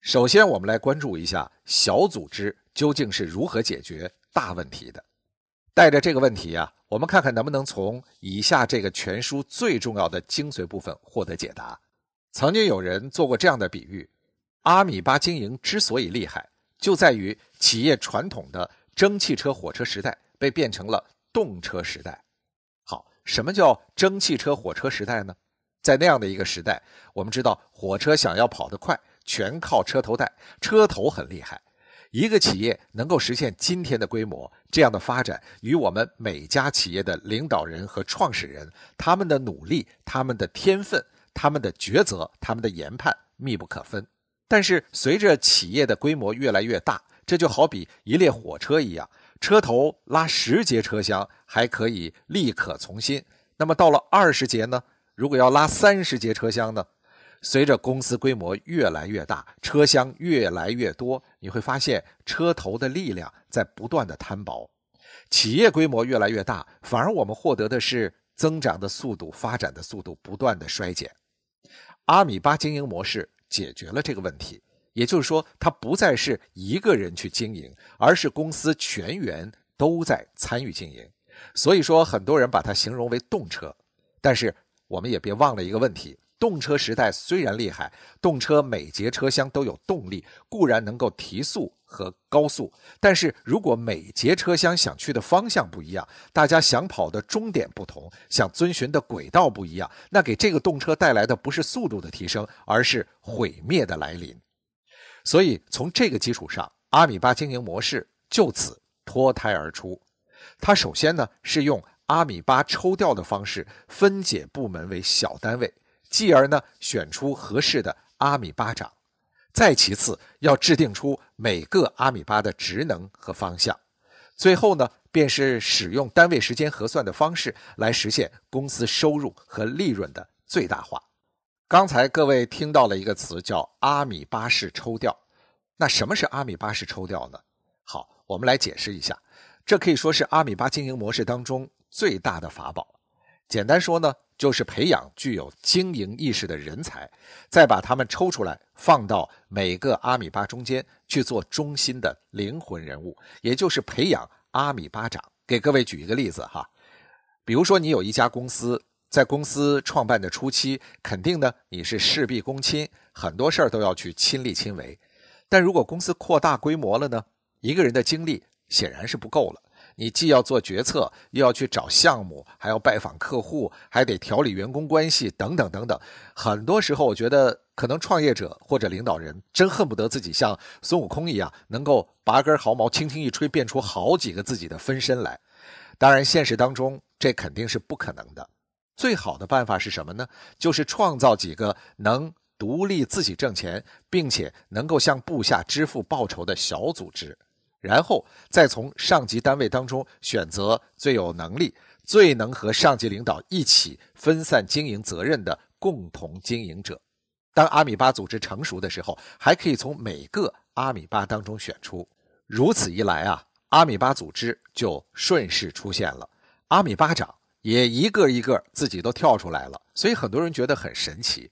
首先，我们来关注一下小组织究竟是如何解决大问题的。带着这个问题啊，我们看看能不能从以下这个全书最重要的精髓部分获得解答。曾经有人做过这样的比喻：阿米巴经营之所以厉害，就在于企业传统的蒸汽车火车时代被变成了动车时代。好，什么叫蒸汽车火车时代呢？在那样的一个时代，我们知道火车想要跑得快。全靠车头带，车头很厉害。一个企业能够实现今天的规模，这样的发展与我们每家企业的领导人和创始人他们的努力、他们的天分、他们的抉择、他们的研判密不可分。但是，随着企业的规模越来越大，这就好比一列火车一样，车头拉十节车厢还可以力可从心，那么到了二十节呢？如果要拉三十节车厢呢？随着公司规模越来越大，车厢越来越多，你会发现车头的力量在不断的摊薄。企业规模越来越大，反而我们获得的是增长的速度、发展的速度不断的衰减。阿米巴经营模式解决了这个问题，也就是说，它不再是一个人去经营，而是公司全员都在参与经营。所以说，很多人把它形容为动车，但是我们也别忘了一个问题。动车时代虽然厉害，动车每节车厢都有动力，固然能够提速和高速。但是如果每节车厢想去的方向不一样，大家想跑的终点不同，想遵循的轨道不一样，那给这个动车带来的不是速度的提升，而是毁灭的来临。所以从这个基础上，阿米巴经营模式就此脱胎而出。它首先呢是用阿米巴抽调的方式分解部门为小单位。继而呢，选出合适的阿米巴长，再其次要制定出每个阿米巴的职能和方向，最后呢，便是使用单位时间核算的方式来实现公司收入和利润的最大化。刚才各位听到了一个词叫阿米巴式抽调，那什么是阿米巴式抽调呢？好，我们来解释一下，这可以说是阿米巴经营模式当中最大的法宝。简单说呢。就是培养具有经营意识的人才，再把他们抽出来放到每个阿米巴中间去做中心的灵魂人物，也就是培养阿米巴长。给各位举一个例子哈，比如说你有一家公司，在公司创办的初期，肯定呢你是事必躬亲，很多事儿都要去亲力亲为。但如果公司扩大规模了呢，一个人的精力显然是不够了。你既要做决策，又要去找项目，还要拜访客户，还得调理员工关系，等等等等。很多时候，我觉得可能创业者或者领导人真恨不得自己像孙悟空一样，能够拔根毫毛，轻轻一吹，变出好几个自己的分身来。当然，现实当中这肯定是不可能的。最好的办法是什么呢？就是创造几个能独立自己挣钱，并且能够向部下支付报酬的小组织。然后再从上级单位当中选择最有能力、最能和上级领导一起分散经营责任的共同经营者。当阿米巴组织成熟的时候，还可以从每个阿米巴当中选出。如此一来啊，阿米巴组织就顺势出现了，阿米巴长也一个一个自己都跳出来了。所以很多人觉得很神奇，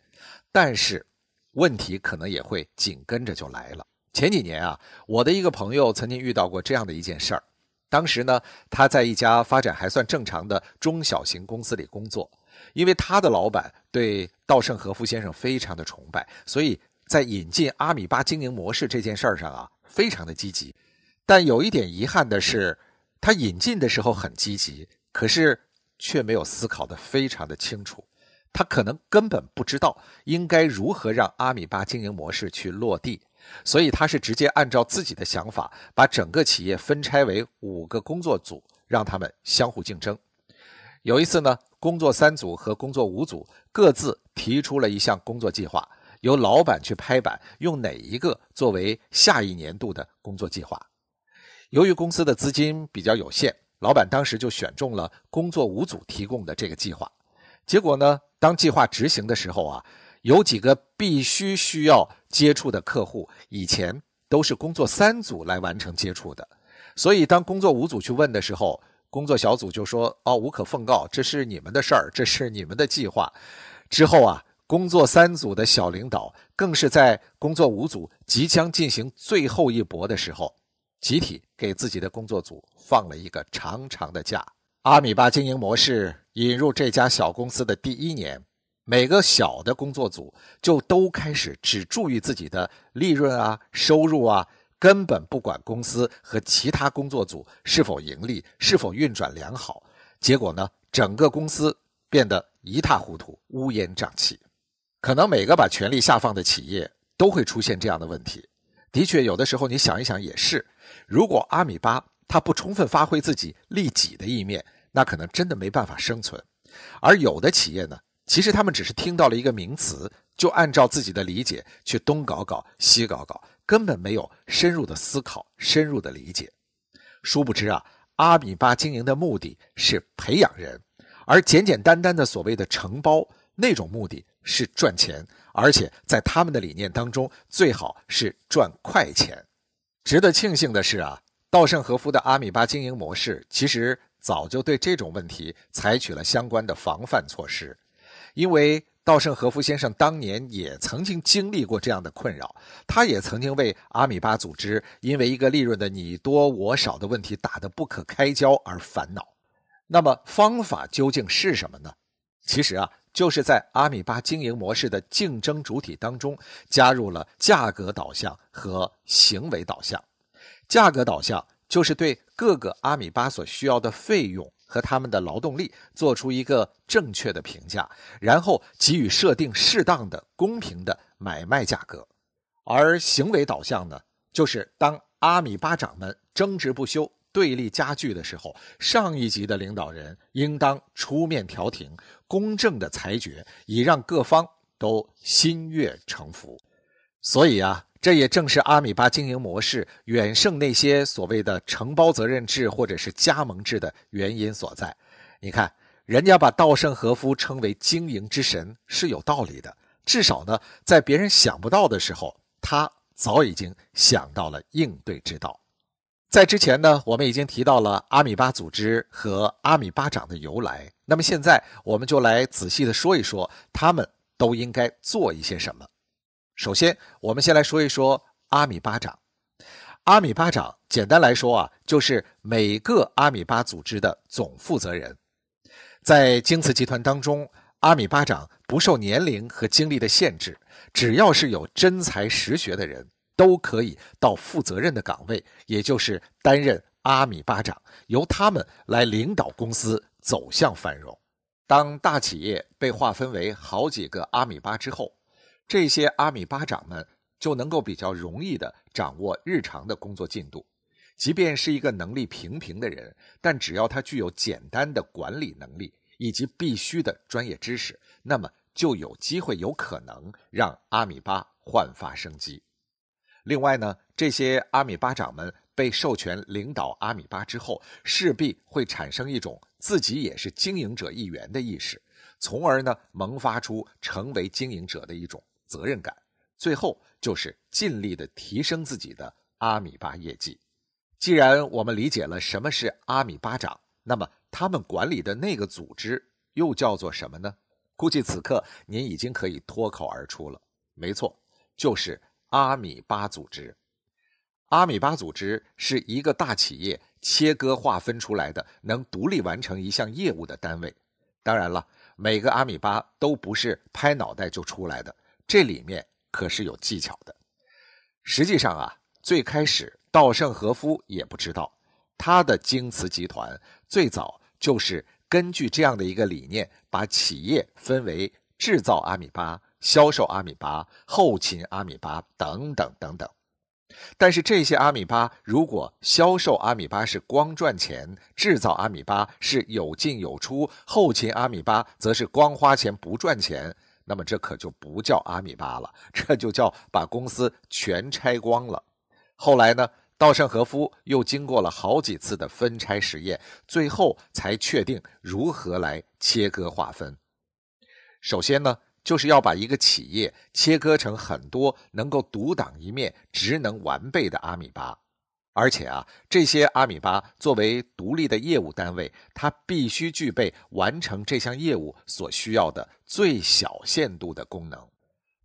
但是问题可能也会紧跟着就来了。前几年啊，我的一个朋友曾经遇到过这样的一件事儿。当时呢，他在一家发展还算正常的中小型公司里工作，因为他的老板对稻盛和夫先生非常的崇拜，所以在引进阿米巴经营模式这件事儿上啊，非常的积极。但有一点遗憾的是，他引进的时候很积极，可是却没有思考得非常的清楚。他可能根本不知道应该如何让阿米巴经营模式去落地。所以他是直接按照自己的想法，把整个企业分拆为五个工作组，让他们相互竞争。有一次呢，工作三组和工作五组各自提出了一项工作计划，由老板去拍板，用哪一个作为下一年度的工作计划。由于公司的资金比较有限，老板当时就选中了工作五组提供的这个计划。结果呢，当计划执行的时候啊。有几个必须需要接触的客户，以前都是工作三组来完成接触的，所以当工作五组去问的时候，工作小组就说：“哦，无可奉告，这是你们的事儿，这是你们的计划。”之后啊，工作三组的小领导更是在工作五组即将进行最后一搏的时候，集体给自己的工作组放了一个长长的假。阿米巴经营模式引入这家小公司的第一年。每个小的工作组就都开始只注意自己的利润啊、收入啊，根本不管公司和其他工作组是否盈利、是否运转良好。结果呢，整个公司变得一塌糊涂、乌烟瘴气。可能每个把权力下放的企业都会出现这样的问题。的确，有的时候你想一想也是：如果阿米巴它不充分发挥自己利己的一面，那可能真的没办法生存。而有的企业呢？其实他们只是听到了一个名词，就按照自己的理解去东搞搞、西搞搞，根本没有深入的思考、深入的理解。殊不知啊，阿米巴经营的目的是培养人，而简简单单的所谓的承包那种目的，是赚钱，而且在他们的理念当中，最好是赚快钱。值得庆幸的是啊，稻盛和夫的阿米巴经营模式其实早就对这种问题采取了相关的防范措施。因为稻盛和夫先生当年也曾经经历过这样的困扰，他也曾经为阿米巴组织因为一个利润的你多我少的问题打得不可开交而烦恼。那么方法究竟是什么呢？其实啊，就是在阿米巴经营模式的竞争主体当中加入了价格导向和行为导向。价格导向就是对各个阿米巴所需要的费用。和他们的劳动力做出一个正确的评价，然后给予设定适当的、公平的买卖价格。而行为导向呢，就是当阿米巴长们争执不休、对立加剧的时候，上一级的领导人应当出面调停，公正的裁决，以让各方都心悦诚服。所以啊。这也正是阿米巴经营模式远胜那些所谓的承包责任制或者是加盟制的原因所在。你看，人家把稻盛和夫称为“经营之神”是有道理的。至少呢，在别人想不到的时候，他早已经想到了应对之道。在之前呢，我们已经提到了阿米巴组织和阿米巴长的由来。那么现在，我们就来仔细的说一说他们都应该做一些什么。首先，我们先来说一说阿米巴掌。阿米巴掌简单来说啊，就是每个阿米巴组织的总负责人。在京瓷集团当中，阿米巴掌不受年龄和经历的限制，只要是有真才实学的人，都可以到负责任的岗位，也就是担任阿米巴掌，由他们来领导公司走向繁荣。当大企业被划分为好几个阿米巴之后。这些阿米巴长们就能够比较容易地掌握日常的工作进度，即便是一个能力平平的人，但只要他具有简单的管理能力以及必须的专业知识，那么就有机会有可能让阿米巴焕发生机。另外呢，这些阿米巴长们被授权领导阿米巴之后，势必会产生一种自己也是经营者一员的意识，从而呢萌发出成为经营者的一种。责任感，最后就是尽力的提升自己的阿米巴业绩。既然我们理解了什么是阿米巴长，那么他们管理的那个组织又叫做什么呢？估计此刻您已经可以脱口而出了。没错，就是阿米巴组织。阿米巴组织是一个大企业切割划分出来的，能独立完成一项业务的单位。当然了，每个阿米巴都不是拍脑袋就出来的。这里面可是有技巧的。实际上啊，最开始稻盛和夫也不知道，他的京瓷集团最早就是根据这样的一个理念，把企业分为制造阿米巴、销售阿米巴、后勤阿米巴等等等等。但是这些阿米巴，如果销售阿米巴是光赚钱，制造阿米巴是有进有出，后勤阿米巴则是光花钱不赚钱。那么这可就不叫阿米巴了，这就叫把公司全拆光了。后来呢，稻盛和夫又经过了好几次的分拆实验，最后才确定如何来切割划分。首先呢，就是要把一个企业切割成很多能够独当一面、职能完备的阿米巴。而且啊，这些阿米巴作为独立的业务单位，它必须具备完成这项业务所需要的最小限度的功能。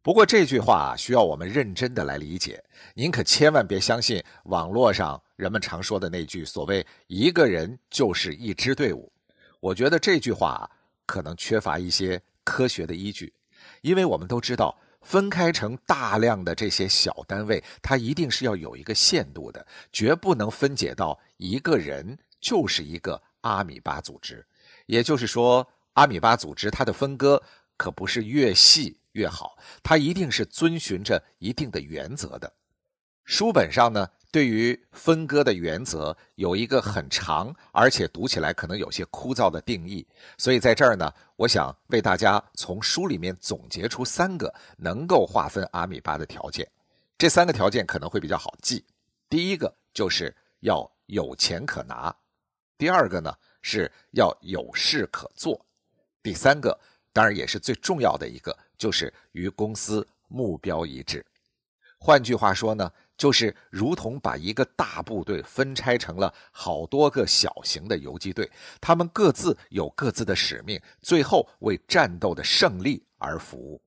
不过，这句话需要我们认真的来理解。您可千万别相信网络上人们常说的那句所谓“一个人就是一支队伍”。我觉得这句话可能缺乏一些科学的依据，因为我们都知道。分开成大量的这些小单位，它一定是要有一个限度的，绝不能分解到一个人就是一个阿米巴组织。也就是说，阿米巴组织它的分割可不是越细越好，它一定是遵循着一定的原则的。书本上呢。对于分割的原则有一个很长，而且读起来可能有些枯燥的定义，所以在这儿呢，我想为大家从书里面总结出三个能够划分阿米巴的条件。这三个条件可能会比较好记。第一个就是要有钱可拿，第二个呢是要有事可做，第三个当然也是最重要的一个就是与公司目标一致。换句话说呢？就是如同把一个大部队分拆成了好多个小型的游击队，他们各自有各自的使命，最后为战斗的胜利而服务。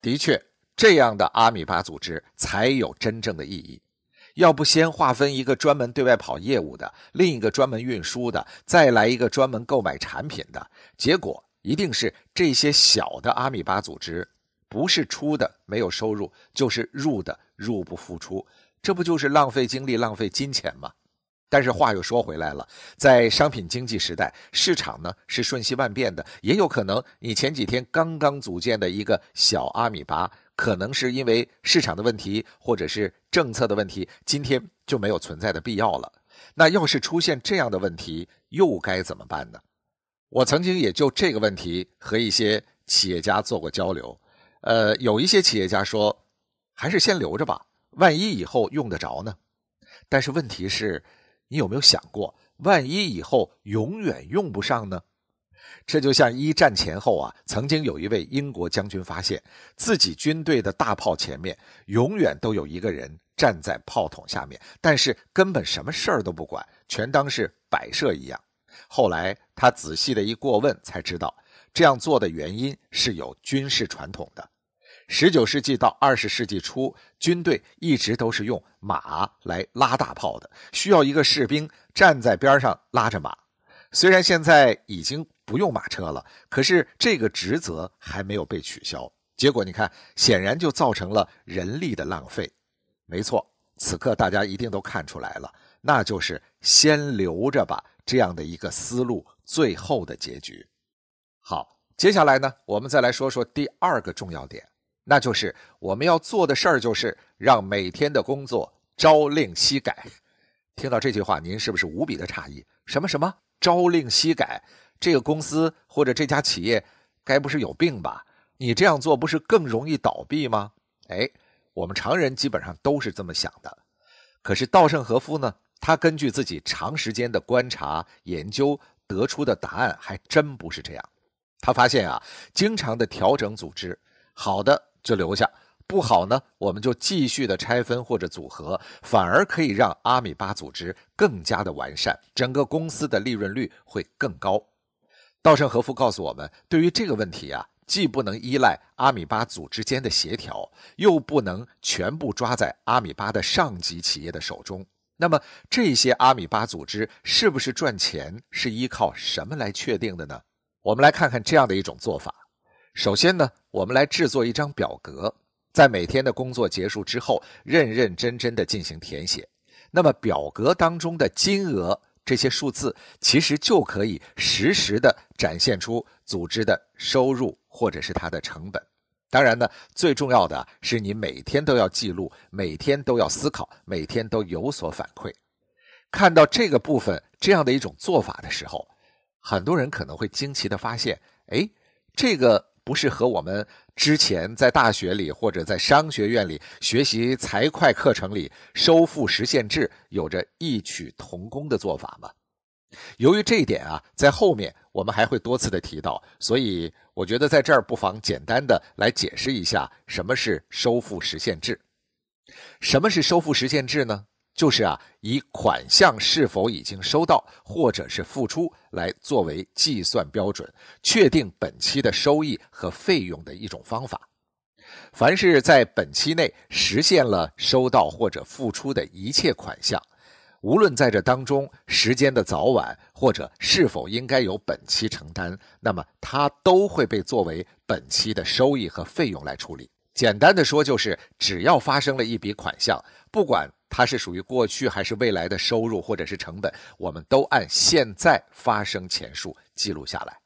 的确，这样的阿米巴组织才有真正的意义。要不先划分一个专门对外跑业务的，另一个专门运输的，再来一个专门购买产品的，结果一定是这些小的阿米巴组织不是出的没有收入，就是入的入不敷出。这不就是浪费精力、浪费金钱吗？但是话又说回来了，在商品经济时代，市场呢是瞬息万变的，也有可能你前几天刚刚组建的一个小阿米巴，可能是因为市场的问题，或者是政策的问题，今天就没有存在的必要了。那要是出现这样的问题，又该怎么办呢？我曾经也就这个问题和一些企业家做过交流，呃，有一些企业家说，还是先留着吧。万一以后用得着呢？但是问题是，你有没有想过，万一以后永远用不上呢？这就像一战前后啊，曾经有一位英国将军发现自己军队的大炮前面永远都有一个人站在炮筒下面，但是根本什么事儿都不管，全当是摆设一样。后来他仔细的一过问，才知道这样做的原因是有军事传统的。十九世纪到二十世纪初，军队一直都是用马来拉大炮的，需要一个士兵站在边上拉着马。虽然现在已经不用马车了，可是这个职责还没有被取消。结果你看，显然就造成了人力的浪费。没错，此刻大家一定都看出来了，那就是先留着吧这样的一个思路，最后的结局。好，接下来呢，我们再来说说第二个重要点。那就是我们要做的事儿，就是让每天的工作朝令夕改。听到这句话，您是不是无比的诧异？什么什么朝令夕改？这个公司或者这家企业，该不是有病吧？你这样做不是更容易倒闭吗？哎，我们常人基本上都是这么想的。可是稻盛和夫呢？他根据自己长时间的观察研究得出的答案，还真不是这样。他发现啊，经常的调整组织，好的。就留下不好呢，我们就继续的拆分或者组合，反而可以让阿米巴组织更加的完善，整个公司的利润率会更高。稻盛和夫告诉我们，对于这个问题啊，既不能依赖阿米巴组织间的协调，又不能全部抓在阿米巴的上级企业的手中。那么这些阿米巴组织是不是赚钱，是依靠什么来确定的呢？我们来看看这样的一种做法。首先呢，我们来制作一张表格，在每天的工作结束之后，认认真真的进行填写。那么表格当中的金额这些数字，其实就可以实时的展现出组织的收入或者是它的成本。当然呢，最重要的是你每天都要记录，每天都要思考，每天都有所反馈。看到这个部分这样的一种做法的时候，很多人可能会惊奇的发现，哎，这个。不是和我们之前在大学里或者在商学院里学习财会课程里收付实现制有着异曲同工的做法吗？由于这一点啊，在后面我们还会多次的提到，所以我觉得在这儿不妨简单的来解释一下什么是收付实现制。什么是收付实现制呢？就是啊，以款项是否已经收到或者是付出来作为计算标准，确定本期的收益和费用的一种方法。凡是在本期内实现了收到或者付出的一切款项，无论在这当中时间的早晚或者是否应该由本期承担，那么它都会被作为本期的收益和费用来处理。简单的说，就是只要发生了一笔款项，不管。它是属于过去还是未来的收入或者是成本，我们都按现在发生钱数记录下来。